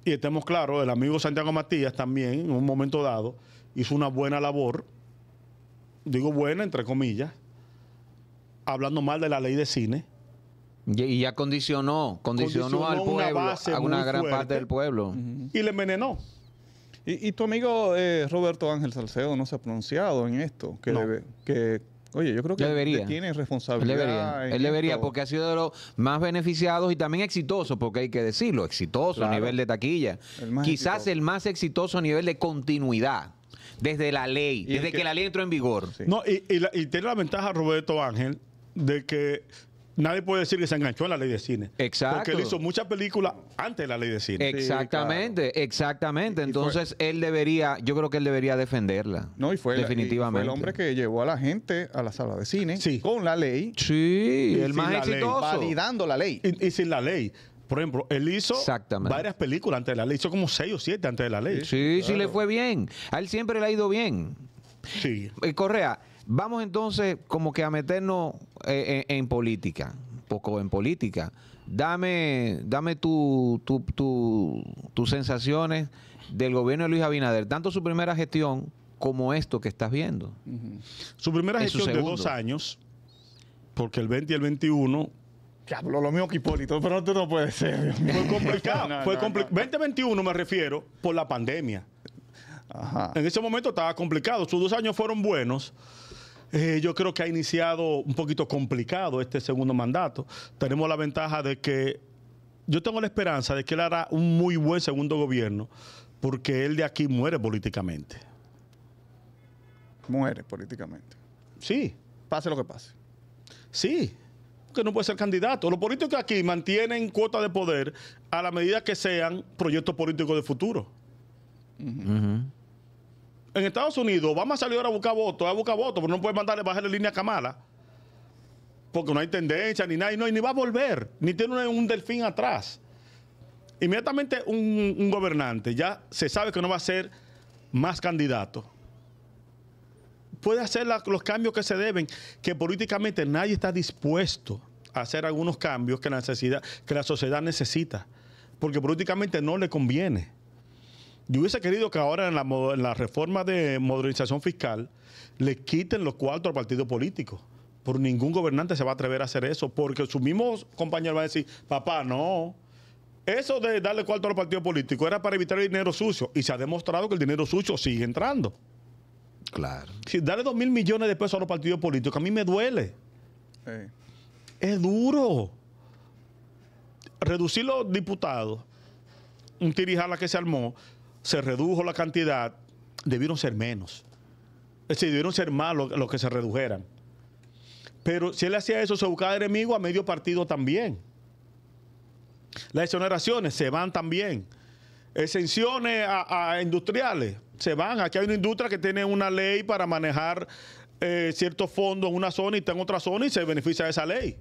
Y estemos claros, el amigo Santiago Matías también, en un momento dado, hizo una buena labor, digo buena entre comillas, hablando mal de la ley de cine. Y ya condicionó, condicionó, al pueblo, a una gran parte del pueblo. Y le envenenó. Y, tu amigo eh, Roberto Ángel Salcedo no se ha pronunciado en esto, que Oye, yo creo que debería. tiene responsabilidad. Él debería, porque ha sido de los más beneficiados y también exitoso, porque hay que decirlo, exitoso a nivel de taquilla. Quizás el más exitoso a nivel de continuidad desde la ley, desde que, la ley entró en vigor. No, y, tiene la ventaja Roberto Ángel de que Nadie puede decir que se enganchó en la ley de cine. Porque él hizo muchas películas antes de la ley de cine. Exactamente, exactamente. Entonces él debería, yo creo que él debería defenderla. No, y fue, definitivamente. El, fue el hombre que llevó a la gente a la sala de cine con la ley. Sí, el más exitoso. Validando la ley. Y, sin la ley. Por ejemplo, él hizo varias películas antes de la ley. Hizo como seis o siete antes de la ley. Sí, sí, sí le fue bien. A él siempre le ha ido bien. Sí. Eh, Correa, Vamos entonces como que a meternos eh, en, política, poco en política. Dame, dame tus sensaciones del gobierno de Luis Abinader, tanto su primera gestión como esto que estás viendo. Su primera gestión de dos años, porque el 20 y el 21 habló lo mismo que Hipólito, pero esto no puede ser. Fue complicado. *laughs* fue 2021 me refiero por la pandemia. En ese momento estaba complicado. Sus dos años fueron buenos eh, yo creo que ha iniciado un poquito complicado este segundo mandato. Tenemos la ventaja de que yo tengo la esperanza de que él hará un muy buen segundo gobierno, porque él de aquí muere políticamente. Muere políticamente. Sí. Pase lo que pase. Sí, que no puede ser candidato. Los políticos aquí mantienen cuota de poder a la medida que sean proyectos políticos de futuro en Estados Unidos, vamos a salir ahora a buscar votos, a buscar votos, pero no puede mandarle la línea a Kamala. Porque no hay tendencia ni nada, y no, y ni va a volver, ni tiene un, delfín atrás. Inmediatamente un, gobernante ya se sabe que no va a ser más candidato puede hacer los cambios que se deben, que políticamente nadie está dispuesto a hacer algunos cambios que la, que la sociedad necesita, porque políticamente no le conviene. Yo hubiese querido que ahora en la, reforma de modernización fiscal le quiten los cuartos al partido político. Por ningún gobernante se va a atrever a hacer eso, porque su mismo compañero va a decir, papá, no. Eso de darle cuarto al partido político era para evitar el dinero sucio, y se ha demostrado que el dinero sucio sigue entrando. Claro. Si darle dos mil millones de pesos a los partidos políticos, a mí me duele. Es duro. Reducir los diputados, un tirijala que se armó, se redujo la cantidad, debieron ser menos. Es debieron ser más los, que se redujeran. Pero si él hacía eso, se buscaba enemigo a medio partido también. Las exoneraciones se van también. Exenciones a, industriales se van. Aquí hay una industria que tiene una ley para manejar eh, ciertos fondos en una zona y está en otra zona y se beneficia de esa ley.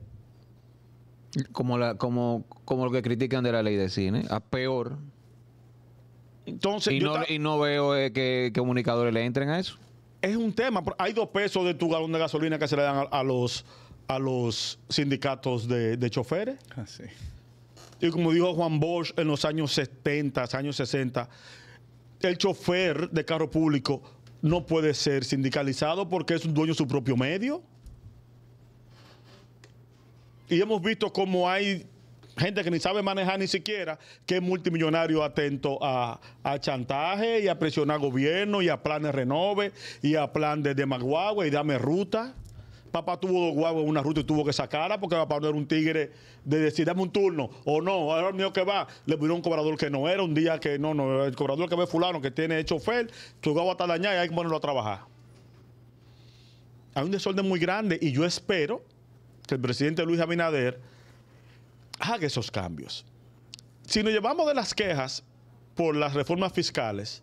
Como, la, como, como lo que critican de la ley de cine, a peor entonces, y, no, veo eh, que, comunicadores le entren a eso. Es un tema. Hay dos pesos de tu galón de gasolina que se le dan a, los, a los sindicatos de, choferes. Ah, Y como dijo Juan Bosch en los años 70, años 60, el chofer de carro público no puede ser sindicalizado porque es un dueño de su propio medio. Y hemos visto cómo hay gente que ni sabe manejar ni siquiera, que es multimillonario atento a, a chantaje y a presionar gobierno y a planes renove y a plan de, de y dame ruta. Papá tuvo dos en una ruta y tuvo que sacarla porque va a era un tigre de decir, dame un turno o no, ahora el mío que va, le pidió un cobrador que no era, un día que no, no, el cobrador que ve fulano que tiene hecho chofer, su guagua está dañada y hay que ponerlo a trabajar. Hay un desorden muy grande y yo espero que el presidente Luis Abinader haga esos cambios. Si nos llevamos de las quejas por las reformas fiscales,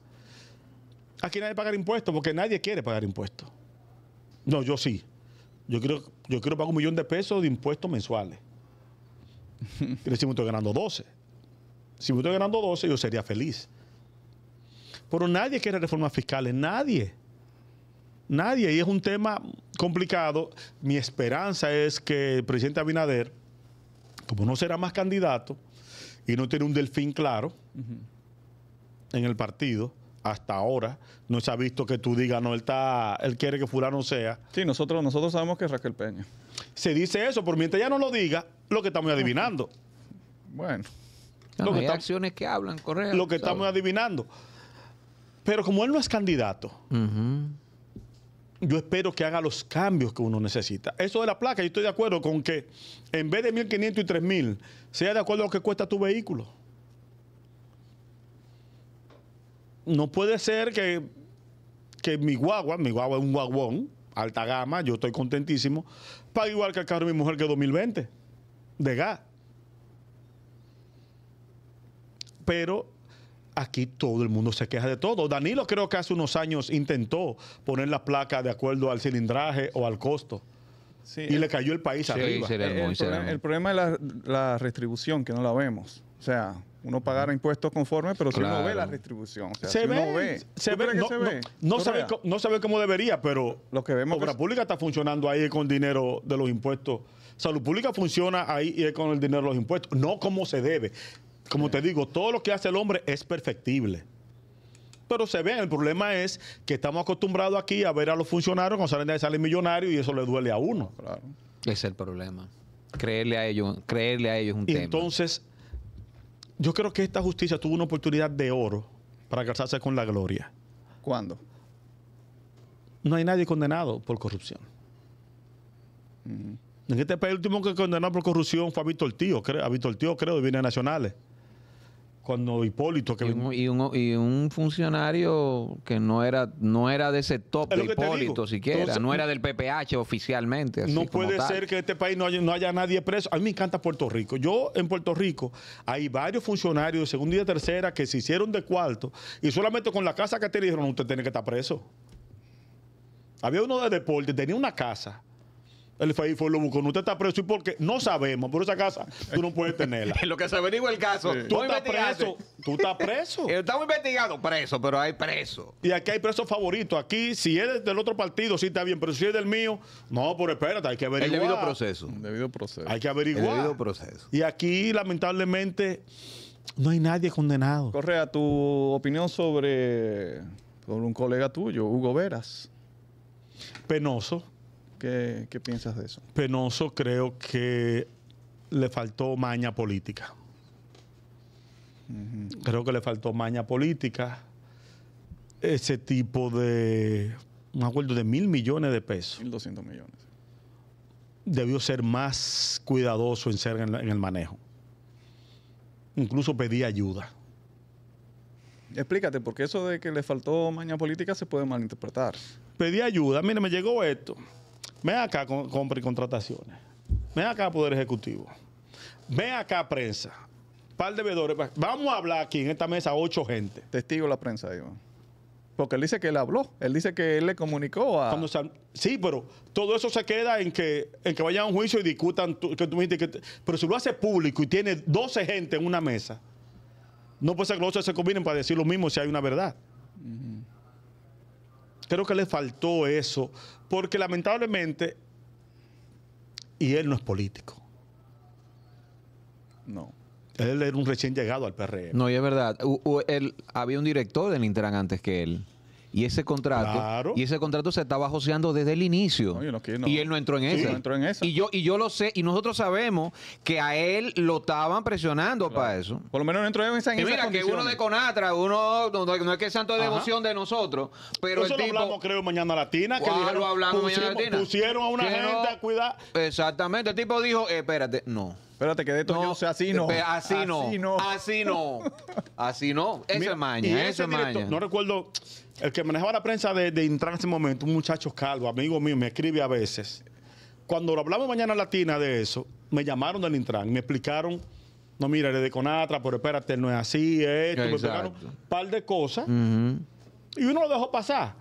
aquí nadie pagar impuestos porque nadie quiere pagar impuestos. No, yo sí. Yo quiero, yo quiero pagar un millón de pesos de impuestos mensuales. Pero *laughs* si me estoy ganando 12. Si me estoy ganando 12, yo sería feliz. Pero nadie quiere reformas fiscales, nadie. Nadie. Y es un tema complicado. Mi esperanza es que el presidente Abinader como no será más candidato y no tiene un delfín claro en el partido, hasta ahora no se ha visto que tú digas, no, él, está, él quiere que fulano sea. Sí, nosotros, nosotros sabemos que es Raquel Peña. Se dice eso, por mientras ya no lo diga, lo que estamos adivinando. *laughs* Bueno. lo que hay acciones que hablan, correcto. Lo que estamos adivinando. Pero como él no es candidato, yo espero que haga los cambios que uno necesita. Eso de la placa, yo estoy de acuerdo con que en vez de 1.500 y 3.000, sea de acuerdo a lo que cuesta tu vehículo. No puede ser que, mi guagua, mi guagua es un guaguón, alta gama, yo estoy contentísimo, pague igual que el carro de mi mujer que 2020, de gas. Pero aquí todo el mundo se queja de todo. Danilo creo que hace unos años intentó poner la placa de acuerdo al cilindraje o al costo. y le cayó el país arriba. El, problema, es la, la, restribución, que no la vemos. O sea, uno pagará impuestos conforme, pero si uno ve la restribución. se, ve, no, se ve, no, cómo debería, pero Lo que vemos Obra Pública está funcionando ahí con dinero de los impuestos. Salud Pública funciona ahí con el dinero de los impuestos, no como se debe. Como te digo, todo lo que hace el hombre es perfectible. Pero se ve, el problema es que estamos acostumbrados aquí a ver a los funcionarios cuando salen de ahí salen millonarios y eso le duele a uno. Claro. Es el problema. Creerle a ellos, creerle a ellos un tema. Entonces, yo creo que esta justicia tuvo una oportunidad de oro para casarse con la gloria. ¿Cuándo? No hay nadie condenado por corrupción. Mm. En este país el último que condenó por corrupción fue a Víctor Tío, a Víctor Tío, creo, de bienes nacionales cuando Hipólito y un, funcionario que no era no era de ese top de Hipólito siquiera, no era del PPH oficialmente. no puede ser que este país no haya, no haya nadie preso. A mí me encanta Puerto Rico. Yo en Puerto Rico hay varios funcionarios de segunda y de tercera que se hicieron de cuarto y solamente con la casa que te dijeron usted tiene que estar preso. Había uno de deporte, tenía una casa el fue lo buscó. usted está preso. ¿Y por qué? No sabemos, por esa casa tú no puedes tenerla. *laughs* lo que se averigua el caso. Tú estás preso. Tú estás preso. *laughs* Eh, estamos investigando preso, pero hay preso. Y aquí hay presos favoritos. Aquí, si es del otro partido, sí está bien, pero si es del mío, no, Por espérate, hay que averiguar. El debido proceso. debido proceso. Hay que averiguar. debido proceso. Y aquí, lamentablemente, no hay nadie condenado. Correa, tu opinión sobre, sobre un colega tuyo, Hugo Veras. Penoso ¿Qué, piensas de eso? Penoso creo que le faltó maña política. Creo que le faltó maña política. Ese tipo de me acuerdo de mil millones de pesos. Mil doscientos millones. Debió ser más cuidadoso en ser en, el manejo. Incluso pedí ayuda. Explícate, porque eso de que le faltó maña política se puede malinterpretar. Pedí ayuda, mire, me llegó esto. Ven acá, compra y contrataciones. Ven acá, Poder Ejecutivo. Ven acá, prensa. Par de veedores. Vamos a hablar aquí en esta mesa ocho gente. Testigo la prensa, Iván. Porque él dice que él habló. Él dice que él le comunicó a. sí, pero todo eso se queda en que, en que vayan a un juicio y discutan. que, que, pero si lo hace público y tiene 12 gente en una mesa, no puede ser que los dos se combinen para decir lo mismo si hay una verdad. Creo que le faltó eso, porque lamentablemente, y él no es político. No. Él era un recién llegado al PRM. No, y es verdad. había un director del Interán antes que él. Y ese contrato, y ese contrato se estaba joseando desde el inicio. Y él no entró en eso Y yo, y yo lo sé, y nosotros sabemos que a él lo estaban presionando para eso. Por lo menos no entró en esa. En y mira, que uno de Conatra, uno no, es que es santo de devoción de nosotros, pero el tipo, hablamos, creo, mañana latina. Que dijeron, lo hablamos pusieron, mañana latina. Pusieron a una gente a cuidar. Exactamente. El tipo dijo, eh, espérate, no. Espérate, que de esto no, yo sé, así no. Así no. Así no. Así no. Así no. es maña, Ese es maña. No recuerdo el que manejaba la prensa de, Intran en ese momento, un muchacho calvo, amigo mío, me escribe a veces. Cuando lo hablamos mañana latina de eso, me llamaron del Intran, me explicaron, no, mira, eres de Conatra, pero espérate, no es así, esto, me explicaron un par de cosas. Y uno lo dejó pasar.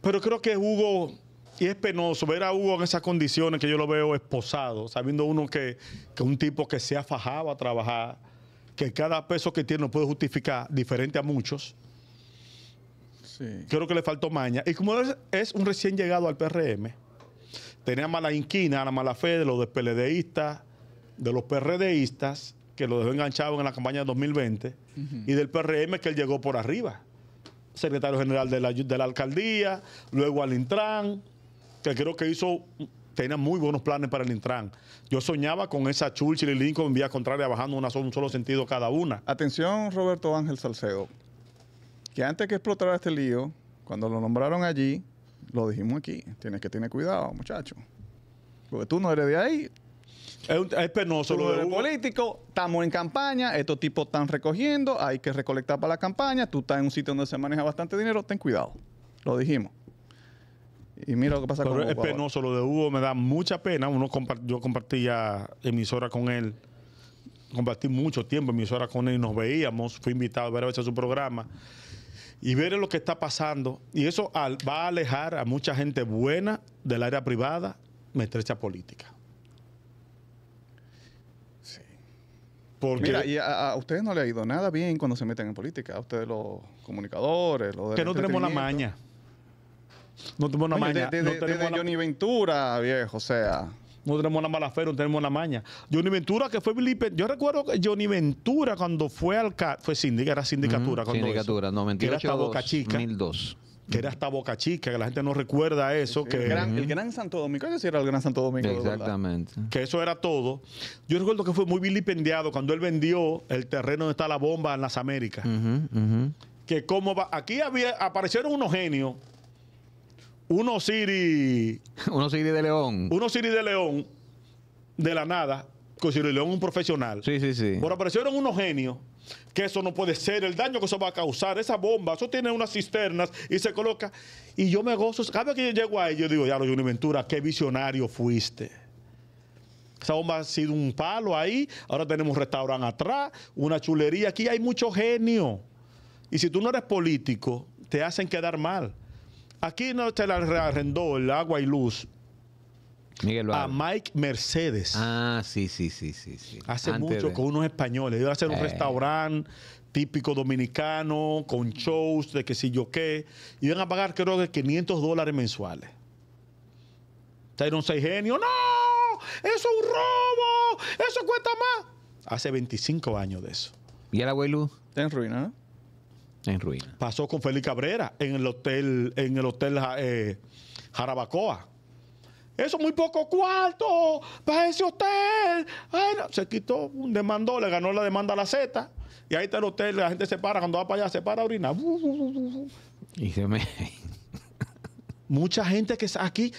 Pero creo que Hugo, y es penoso ver a Hugo en esas condiciones que yo lo veo esposado, sabiendo uno que, que un tipo que se ha fajado a trabajar, que cada peso que tiene lo puede justificar, diferente a muchos Creo que le faltó maña. Y como es, un recién llegado al PRM, tenía mala inquina, la mala fe de los de de los PRDistas, que lo dejó enganchado en la campaña de 2020, y del PRM que él llegó por arriba. Secretario general de la, alcaldía, luego al Intran, que creo que hizo tenía muy buenos planes para el Intran. Yo soñaba con esa Churchill y Lincoln en vía contraria bajando una, un solo sentido cada una. Atención, Roberto Ángel Salcedo que antes que explotara este lío, cuando lo nombraron allí, lo dijimos aquí. Tienes que tener cuidado, muchacho. Porque tú no eres de ahí. Es, penoso lo de Hugo. político. Estamos en campaña, estos tipos están recogiendo, hay que recolectar para la campaña. Tú estás en un sitio donde se maneja bastante dinero, ten cuidado. Lo dijimos. Y mira lo que pasa con con Es penoso lo de Hugo, me da mucha pena. Uno compartí yo compartía emisora con él, compartí mucho tiempo emisora con él y nos veíamos. Fui invitado a ver a veces su programa y ver lo que está pasando. Y eso va a alejar a mucha gente buena del área privada, ...me estrecha política. Sí. Porque y a, ustedes no le ha ido nada bien cuando se meten en política. A ustedes los comunicadores, los Que no tenemos la maña. No tenemos la maña. no Johnny Ventura, viejo, o sea... No tenemos una mala fe, no tenemos una maña. Johnny Ventura, que fue Yo recuerdo que Johnny Ventura, cuando fue al. Fue síndica, era sindicatura. sindicatura, no mentira. era hasta Boca Chica. 2002 que era hasta Boca Chica, que la gente no recuerda eso. que, el gran, Santo Domingo, Eso sí era el Gran Santo Domingo. Exactamente. Que eso era todo. Yo recuerdo que fue muy vilipendiado cuando él vendió el terreno donde está la bomba en las Américas. Que como aquí había, aparecieron unos genios uno Siri. *laughs* uno Siri de León. Uno Siri de León, de la nada, con Siri León un profesional. Sí, sí, sí. Pero aparecieron unos genios que eso no puede ser, el daño que eso va a causar, esa bomba, eso tiene unas cisternas y se coloca. Y yo me gozo, cada vez que yo llego ahí, yo digo, ya lo Juni Ventura, qué visionario fuiste. Esa bomba ha sido un palo ahí, ahora tenemos un restaurante atrás, una chulería, aquí hay mucho genio. Y si tú no eres político, te hacen quedar mal. Aquí no se la arrendó el agua y luz a Mike Mercedes. Ah, sí, sí, sí, sí. Hace mucho con unos españoles. Iba a hacer un eh. restaurante típico dominicano, con shows de que si yo qué. Iban a pagar creo que 500 dólares mensuales. seis genios. ¡no! ¡Eso es un robo! ¡Eso cuesta más! Hace 25 años de eso. ¿Y el agua luz Está en ruina, ¿no? En ruina. Pasó con Félix Cabrera en el hotel, en el hotel eh, Jarabacoa. Eso muy poco cuarto para ese hotel. Se quitó, demandó, le ganó la demanda a la Z. Y ahí está el hotel, la gente se para, cuando va para allá se para a orinar. Mucha gente que está aquí,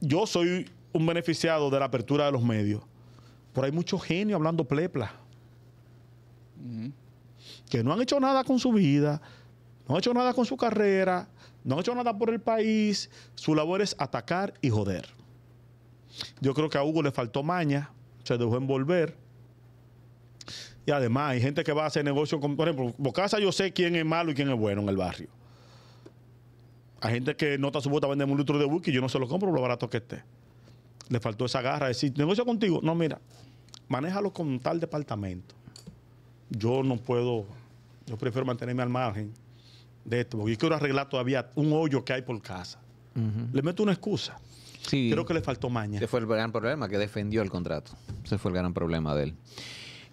yo soy un beneficiado de la apertura de los medios, pero hay mucho genio hablando plepla que no han hecho nada con su vida, no han hecho nada con su carrera, no han hecho nada por el país, su labor es atacar y joder. Yo creo que a Hugo le faltó maña, se dejó envolver. Y además hay gente que va a hacer negocio con, por ejemplo, Bocasa yo sé quién es malo y quién es bueno en el barrio. Hay gente que nota su a vender un litro de whisky, yo no se lo compro lo barato que esté. Le faltó esa garra de decir, negocio contigo. No, mira, manéjalo con tal departamento yo no puedo, yo prefiero mantenerme al margen de esto, porque yo quiero arreglar todavía un hoyo que hay por casa. Le meto una excusa. Creo que le faltó maña. Ese fue el gran problema, que defendió el contrato. Ese fue el gran problema de él.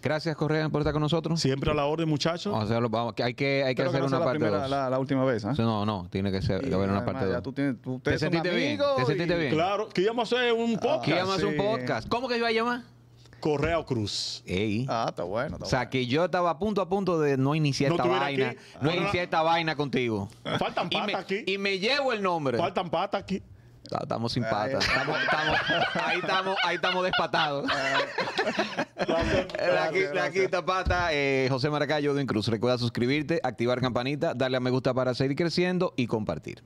Gracias, Correa, por estar con nosotros. Siempre a la orden, muchachos. hay que, hay que hacer una parte dos. La, última vez, ¿ah? No, no, tiene que ser haber una parte dos. Tú ¿Te, sentiste bien? ¿Te bien? Claro, que a hacer un ah, podcast. hacer un podcast. ¿Cómo que iba a llamar? Correo Cruz. Ey. Ah, está bueno. o sea, que yo estaba a punto a punto de no iniciar esta vaina. No iniciar esta vaina contigo. Faltan patas aquí. Y me llevo el nombre. Faltan patas aquí. Estamos sin patas. Eh. ahí estamos, ahí despatados. Eh. la, quita, pata, eh, José Maracayo, de Cruz. Recuerda suscribirte, activar campanita, darle a me gusta para seguir creciendo y compartir.